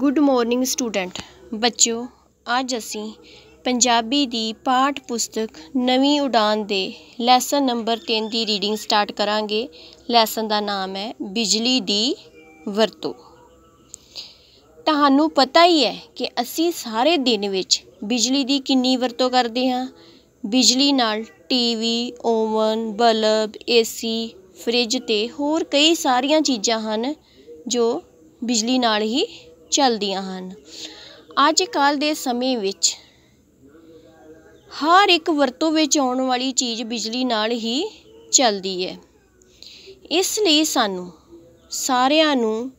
good morning student ਬੱਚਿਓ ਅੱਜ ਅਸੀਂ ਪੰਜਾਬੀ ਦੀ ਪਾਠ ਪੁਸਤਕ ਨਵੀਂ ਉਡਾਨ ਦੇ ਲੈਸਨ ਨੰਬਰ 3 ਦੀ ਰੀਡਿੰਗ ਸਟਾਰਟ ਕਰਾਂਗੇ ਲੈਸਨ ਦਾ ਨਾਮ ਹੈ ਬਿਜਲੀ ਦੀ ਵਰਤੋਂ ਤੁਹਾਨੂੰ ਪਤਾ ਹੀ ਹੈ ਕਿ ਅਸੀਂ ਸਾਰੇ ਦਿਨ ਵਿੱਚ ਬਿਜਲੀ ਦੀ ਕਿੰਨੀ ਵਰਤੋਂ ਕਰਦੇ ਹਾਂ ਬਿਜਲੀ ਨਾਲ TV oven bulb AC fridge ਤੇ ਹੋਰ ਕਈ ਸਾਰੀਆਂ ਚੀਜ਼ਾਂ ਹਨ ਜੋ ਬਿਜਲੀ ਨਾਲ ਹੀ ਚੱਲਦੀਆਂ ਹਨ ਅੱਜ ਕੱਲ ਦੇ ਸਮੇਂ ਵਿੱਚ ਹਰ ਇੱਕ ਵਰਤੋਂ ਵਿੱਚ ਆਉਣ ਵਾਲੀ ਚੀਜ਼ ਬਿਜਲੀ ਨਾਲ ਹੀ ਚੱਲਦੀ ਹੈ ਇਸ ਲਈ ਸਾਨੂੰ ਸਾਰਿਆਂ ਨੂੰ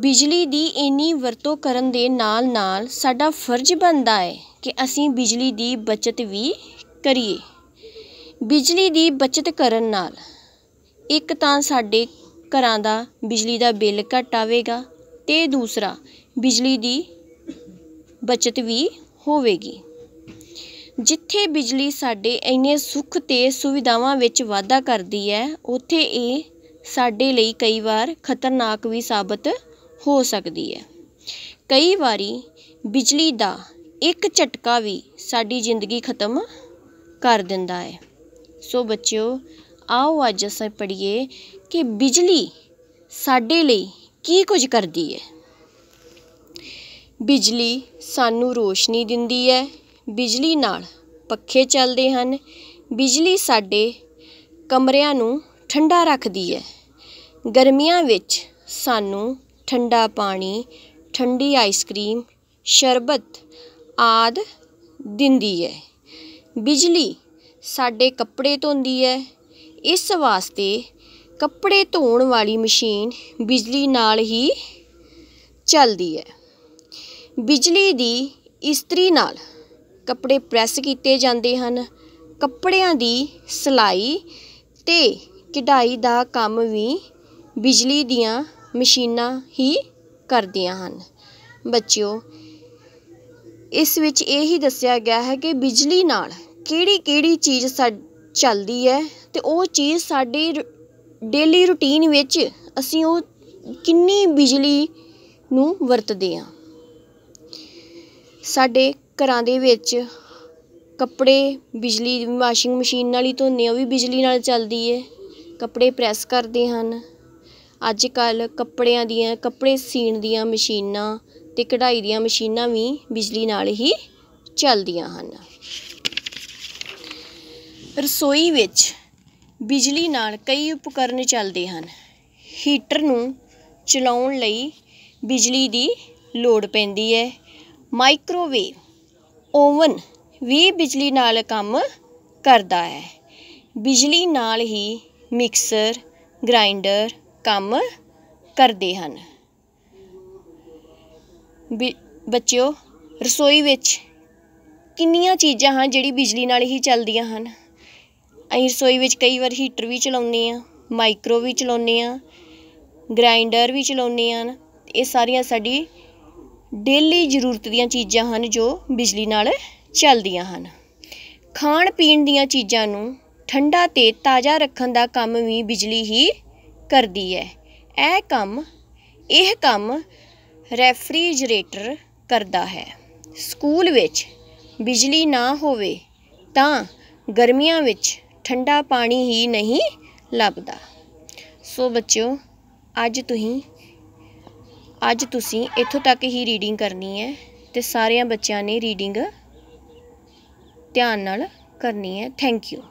ਬਿਜਲੀ ਦੀ ਇੰਨੀ ਵਰਤੋਂ ਕਰਨ ਦੇ ਨਾਲ ਨਾਲ ਸਾਡਾ ਫਰਜ਼ ਬਣਦਾ ਹੈ ਕਿ ਅਸੀਂ ਬਿਜਲੀ ਦੀ ਬਚਤ ਵੀ ਕਰੀਏ ਬਿਜਲੀ ਦੀ ਬਚਤ ਕਰਨ ਨਾਲ ਇੱਕ ਤਾਂ ਸਾਡੇ ਘਰਾਂ ਦਾ ਬਿਜਲੀ ਦਾ ਬਿੱਲ ਘਟ ਆਵੇਗਾ ਤੇ ਦੂਸਰਾ ਬਿਜਲੀ ਦੀ ਬਚਤ ਵੀ ਹੋਵੇਗੀ ਜਿੱਥੇ ਬਿਜਲੀ ਸਾਡੇ ਇੰਨੇ ਸੁੱਖ ਤੇ ਸੁਵਿਧਾਵਾਂ ਵਿੱਚ ਵਾਧਾ ਕਰਦੀ ਹੈ ਉੱਥੇ ਇਹ ਸਾਡੇ ਲਈ ਕਈ ਵਾਰ ਖਤਰਨਾਕ ਵੀ ਸਾਬਤ ਹੋ ਸਕਦੀ ਹੈ ਕਈ ਵਾਰੀ ਬਿਜਲੀ ਦਾ ਇੱਕ ਝਟਕਾ ਵੀ ਸਾਡੀ ਜ਼ਿੰਦਗੀ ਖਤਮ ਕਰ ਦਿੰਦਾ ਹੈ ਸੋ ਬੱਚਿਓ ਆਓ ਅੱਜ ਅਸੀਂ ਪੜ੍ਹੀਏ ਕਿ ਬਿਜਲੀ ਸਾਡੇ ਲਈ ਕੀ ਕੁਝ ਕਰਦੀ ਹੈ ਬਿਜਲੀ ਸਾਨੂੰ ਰੋਸ਼ਨੀ ਦਿੰਦੀ ਹੈ ਬਿਜਲੀ ਨਾਲ ਪੱਖੇ ਚੱਲਦੇ ਹਨ ਬਿਜਲੀ ਸਾਡੇ ਕਮਰਿਆਂ ਨੂੰ ਠੰਡਾ ਰੱਖਦੀ ਹੈ ਗਰਮੀਆਂ ਵਿੱਚ ਸਾਨੂੰ ਠੰਡਾ ਪਾਣੀ ਠੰਡੀ ਆਈਸਕ੍ਰੀਮ ਸ਼ਰਬਤ ਆਦ ਦਿੰਦੀ ਹੈ ਬਿਜਲੀ ਸਾਡੇ ਕੱਪੜੇ ਧੋਂਦੀ ਹੈ ਇਸ ਵਾਸਤੇ ਕੱਪੜੇ ਧੋਣ ਵਾਲੀ ਮਸ਼ੀਨ ਬਿਜਲੀ ਨਾਲ ਹੀ ਚੱਲਦੀ ਹੈ ਬਿਜਲੀ ਦੀ ਇਸਤਰੀ ਨਾਲ ਕੱਪੜੇ ਪ੍ਰੈਸ ਕੀਤੇ ਜਾਂਦੇ ਹਨ ਕੱਪੜਿਆਂ ਦੀ ਸਿਲਾਈ ਤੇ ਕਢਾਈ ਦਾ ਕੰਮ ਵੀ ਬਿਜਲੀ ਦੀਆਂ ਮਸ਼ੀਨਾਂ ਹੀ ਕਰਦੀਆਂ ਹਨ ਬੱਚਿਓ ਇਸ ਵਿੱਚ ਇਹ ਹੀ ਦੱਸਿਆ ਗਿਆ ਹੈ ਕਿ ਬਿਜਲੀ ਨਾਲ ਕਿਹੜੀ ਕਿਹੜੀ ਚੀਜ਼ ਚੱਲਦੀ ਹੈ ਤੇ ਉਹ ਚੀਜ਼ ਸਾਡੇ ਡੇਲੀ ਰੂਟੀਨ ਵਿੱਚ ਅਸੀਂ ਉਹ ਕਿੰਨੀ ਬਿਜਲੀ ਨੂੰ ਵਰਤਦੇ ਹਾਂ ਸਾਡੇ ਘਰਾਂ ਦੇ ਵਿੱਚ ਕੱਪੜੇ ਬਿਜਲੀ ਵਾਸ਼ਿੰਗ ਮਸ਼ੀਨ ਨਾਲ ਹੀ ਧੋਨੇ ਉਹ ਵੀ ਬਿਜਲੀ ਨਾਲ ਚੱਲਦੀ ਹੈ ਕੱਪੜੇ ਪ੍ਰੈਸ ਕਰਦੇ ਹਨ ਅੱਜ ਕੱਲ ਕੱਪੜਿਆਂ ਦੀਆਂ ਕੱਪੜੇ ਸੀਣ ਦੀਆਂ ਮਸ਼ੀਨਾਂ ਤੇ ਕਢਾਈ ਦੀਆਂ ਮਸ਼ੀਨਾਂ ਵੀ ਬਿਜਲੀ ਨਾਲ ਹੀ ਚੱਲਦੀਆਂ ਹਨ ਰਸੋਈ ਵਿੱਚ ਬਿਜਲੀ ਨਾਲ ਕਈ ਉਪਕਰਨ ਚੱਲਦੇ ਹਨ ਹੀਟਰ ਨੂੰ ਚਲਾਉਣ ਲਈ ਬਿਜਲੀ ਦੀ ਲੋੜ ਪੈਂਦੀ ਹੈ ਮਾਈਕ੍ਰੋਵੇਵ ਓਵਨ ਵੀ ਬਿਜਲੀ ਨਾਲ ਕੰਮ ਕਰਦਾ ਹੈ ਬਿਜਲੀ ਨਾਲ ਹੀ ਮਿਕਸਰ ਗ੍ਰਾਈਂਡਰ ਕੰਮ ਕਰਦੇ ਹਨ ਬੱਚਿਓ ਰਸੋਈ ਵਿੱਚ ਕਿੰਨੀਆਂ ਚੀਜ਼ਾਂ ਹਨ ਜਿਹੜੀ ਬਿਜਲੀ ਨਾਲ ਹੀ ਚੱਲਦੀਆਂ ਹਨ ਅਸੀਂ ਰਸੋਈ ਵਿੱਚ ਕਈ ਵਾਰ ਹੀਟਰ ਵੀ ਚਲਾਉਂਦੇ ਹਾਂ ਮਾਈਕਰੋ ਵੀ ਚਲਾਉਂਦੇ ਹਾਂ ਗ੍ਰਾਈਂਡਰ ਵੀ ਚਲਾਉਂਦੇ ਆ ਇਹ ਸਾਰੀਆਂ ਸਾਡੀ ਡੇਲੀ ਜ਼ਰੂਰਤ ਦੀਆਂ ਚੀਜ਼ਾਂ ਹਨ ਜੋ ਬਿਜਲੀ ਨਾਲ ਚੱਲਦੀਆਂ ਹਨ ਖਾਣ ਪੀਣ ਦੀਆਂ ਚੀਜ਼ਾਂ ਨੂੰ ਠੰਡਾ ਤੇ ਤਾਜ਼ਾ ਰੱਖਣ ਦਾ ਕੰਮ ਵੀ ਬਿਜਲੀ ਹੀ ਕਰਦੀ ਹੈ ਇਹ ਕੰਮ ਇਹ ਕੰਮ ਰੈਫਰੀਜਰੇਟਰ ਕਰਦਾ ਹੈ ਸਕੂਲ ਵਿੱਚ ਬਿਜਲੀ ਨਾ ਹੋਵੇ ਤਾਂ ਗਰਮੀਆਂ ਵਿੱਚ ਠੰਡਾ ਪਾਣੀ ਹੀ ਨਹੀਂ ਲੱਭਦਾ ਸੋ ਬੱਚਿਓ ਅੱਜ ਤੁਸੀਂ ਅੱਜ ਤੁਸੀਂ ਇੱਥੋਂ ਤੱਕ ਹੀ ਰੀਡਿੰਗ ਕਰਨੀ ਹੈ ਤੇ ਸਾਰਿਆਂ ਬੱਚਿਆਂ ਨੇ ਰੀਡਿੰਗ ਧਿਆਨ ਨਾਲ ਕਰਨੀ ਹੈ ਥੈਂਕ ਯੂ